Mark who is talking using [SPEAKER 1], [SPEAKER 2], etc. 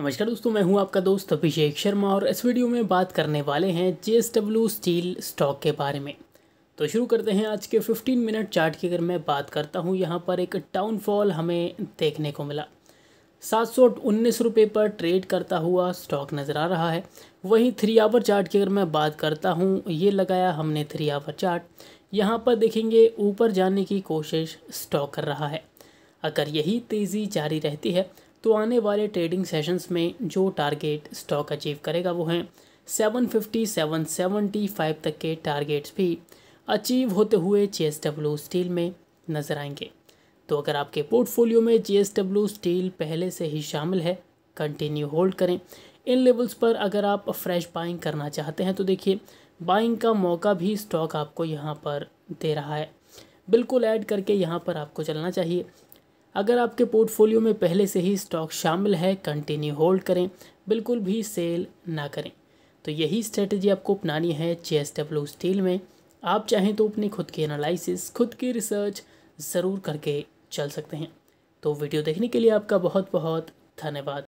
[SPEAKER 1] नमस्कार दोस्तों मैं हूं आपका दोस्त अभिषेक शर्मा और इस वीडियो में बात करने वाले हैं जे स्टील स्टॉक के बारे में तो शुरू करते हैं आज के 15 मिनट चार्ट की अगर मैं बात करता हूं यहां पर एक डाउनफॉल हमें देखने को मिला सात सौ उन्नीस रुपये पर ट्रेड करता हुआ स्टॉक नज़र आ रहा है वहीं थ्री आवर चार्ट की अगर मैं बात करता हूँ ये लगाया हमने थ्री आवर चार्ट यहाँ पर देखेंगे ऊपर जाने की कोशिश स्टॉक कर रहा है अगर यही तेज़ी जारी रहती है तो आने वाले ट्रेडिंग सेशंस में जो टारगेट स्टॉक अचीव करेगा वो हैं सेवेंटी फ़ाइव तक के टारगेट्स भी अचीव होते हुए जे स्टील में नज़र आएंगे तो अगर आपके पोर्टफोलियो में जे स्टील पहले से ही शामिल है कंटिन्यू होल्ड करें इन लेवल्स पर अगर आप फ्रेश बाइंग करना चाहते हैं तो देखिए बाइंग का मौका भी स्टॉक आपको यहाँ पर दे रहा है बिल्कुल ऐड करके यहाँ पर आपको चलना चाहिए अगर आपके पोर्टफोलियो में पहले से ही स्टॉक शामिल है कंटिन्यू होल्ड करें बिल्कुल भी सेल ना करें तो यही स्ट्रेटजी आपको अपनानी है जे एस डब्ल्यू स्टील में आप चाहें तो अपने खुद के एनालिसिस खुद की रिसर्च ज़रूर करके चल सकते हैं तो वीडियो देखने के लिए आपका बहुत बहुत धन्यवाद